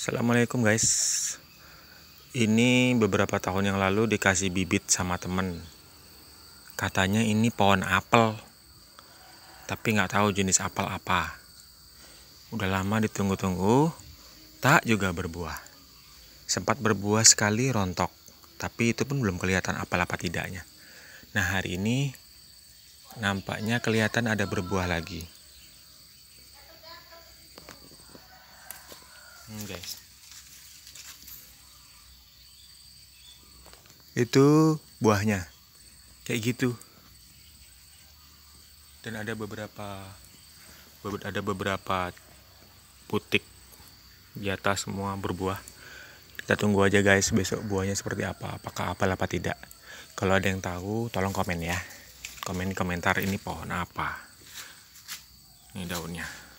Assalamualaikum guys Ini beberapa tahun yang lalu dikasih bibit sama temen Katanya ini pohon apel Tapi gak tahu jenis apel apa Udah lama ditunggu-tunggu Tak juga berbuah Sempat berbuah sekali rontok Tapi itu pun belum kelihatan apel apa tidaknya Nah hari ini Nampaknya kelihatan ada berbuah lagi guys itu buahnya kayak gitu dan ada beberapa ada beberapa putik di atas semua berbuah kita tunggu aja guys besok buahnya seperti apa apakah apa, apa tidak kalau ada yang tahu tolong komen ya komen komentar ini pohon apa ini daunnya